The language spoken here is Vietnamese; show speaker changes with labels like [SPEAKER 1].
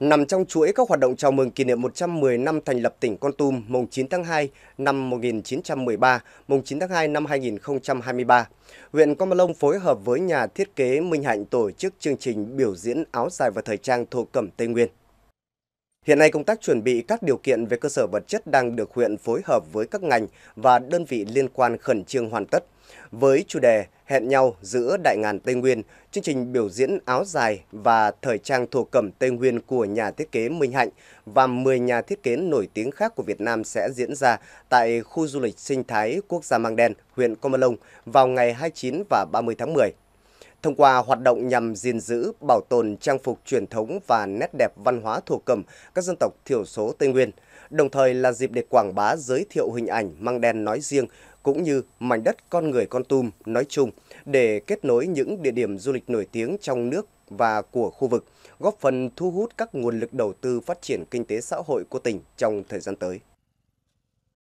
[SPEAKER 1] nằm trong chuỗi các hoạt động chào mừng kỷ niệm 110 năm thành lập tỉnh Con Tum mùng 9 tháng 2 năm 1913, mùng 9 tháng 2 năm 2023. Huyện Con Long phối hợp với nhà thiết kế Minh Hạnh tổ chức chương trình biểu diễn áo dài và thời trang thổ cẩm Tây Nguyên. Hiện nay công tác chuẩn bị các điều kiện về cơ sở vật chất đang được huyện phối hợp với các ngành và đơn vị liên quan khẩn trương hoàn tất. Với chủ đề Hẹn nhau giữa đại ngàn Tây Nguyên, chương trình biểu diễn áo dài và thời trang thổ cẩm Tây Nguyên của nhà thiết kế Minh Hạnh và 10 nhà thiết kế nổi tiếng khác của Việt Nam sẽ diễn ra tại khu du lịch sinh thái quốc gia Mang Đen, huyện Con Mơ Long vào ngày 29 và 30 tháng 10. Thông qua hoạt động nhằm gìn giữ, bảo tồn trang phục truyền thống và nét đẹp văn hóa thổ cầm các dân tộc thiểu số Tây Nguyên, đồng thời là dịp để quảng bá giới thiệu hình ảnh mang đen nói riêng cũng như mảnh đất con người con tum nói chung để kết nối những địa điểm du lịch nổi tiếng trong nước và của khu vực, góp phần thu hút các nguồn lực đầu tư phát triển kinh tế xã hội của tỉnh trong thời gian tới.